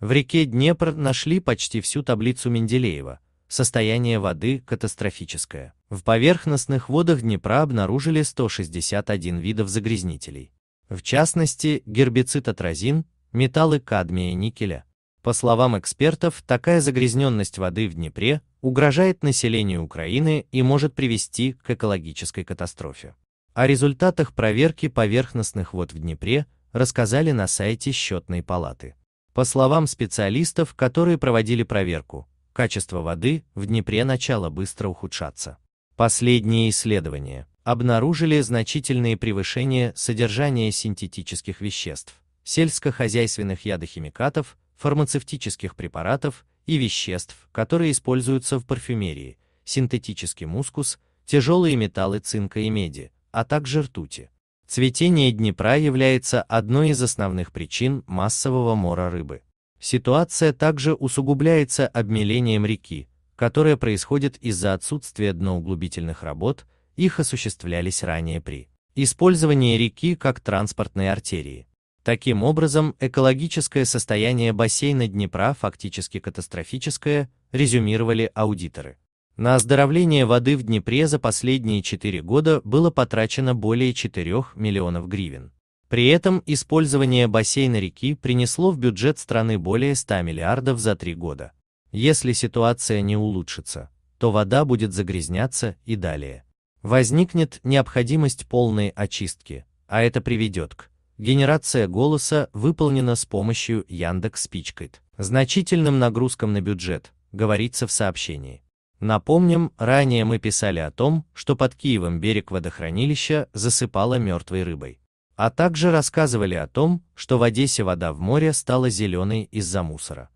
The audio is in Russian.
В реке Днепр нашли почти всю таблицу Менделеева. Состояние воды катастрофическое. В поверхностных водах Днепра обнаружили 161 видов загрязнителей. В частности, гербицид атразин, металлы кадмия и никеля. По словам экспертов, такая загрязненность воды в Днепре угрожает населению Украины и может привести к экологической катастрофе. О результатах проверки поверхностных вод в Днепре рассказали на сайте счетной палаты. По словам специалистов, которые проводили проверку, качество воды в Днепре начало быстро ухудшаться. Последние исследования обнаружили значительные превышения содержания синтетических веществ, сельскохозяйственных ядохимикатов, фармацевтических препаратов и веществ, которые используются в парфюмерии, синтетический мускус, тяжелые металлы цинка и меди, а также ртути. Цветение Днепра является одной из основных причин массового мора рыбы. Ситуация также усугубляется обмелением реки, которое происходит из-за отсутствия дноуглубительных работ, их осуществлялись ранее при использовании реки как транспортной артерии. Таким образом, экологическое состояние бассейна Днепра фактически катастрофическое, резюмировали аудиторы. На оздоровление воды в Днепре за последние 4 года было потрачено более 4 миллионов гривен. При этом использование бассейна реки принесло в бюджет страны более 100 миллиардов за три года. Если ситуация не улучшится, то вода будет загрязняться и далее. Возникнет необходимость полной очистки, а это приведет к генерация голоса выполнена с помощью Яндекс Значительным нагрузкам на бюджет, говорится в сообщении. Напомним, ранее мы писали о том, что под Киевом берег водохранилища засыпало мертвой рыбой. А также рассказывали о том, что в Одессе вода в море стала зеленой из-за мусора.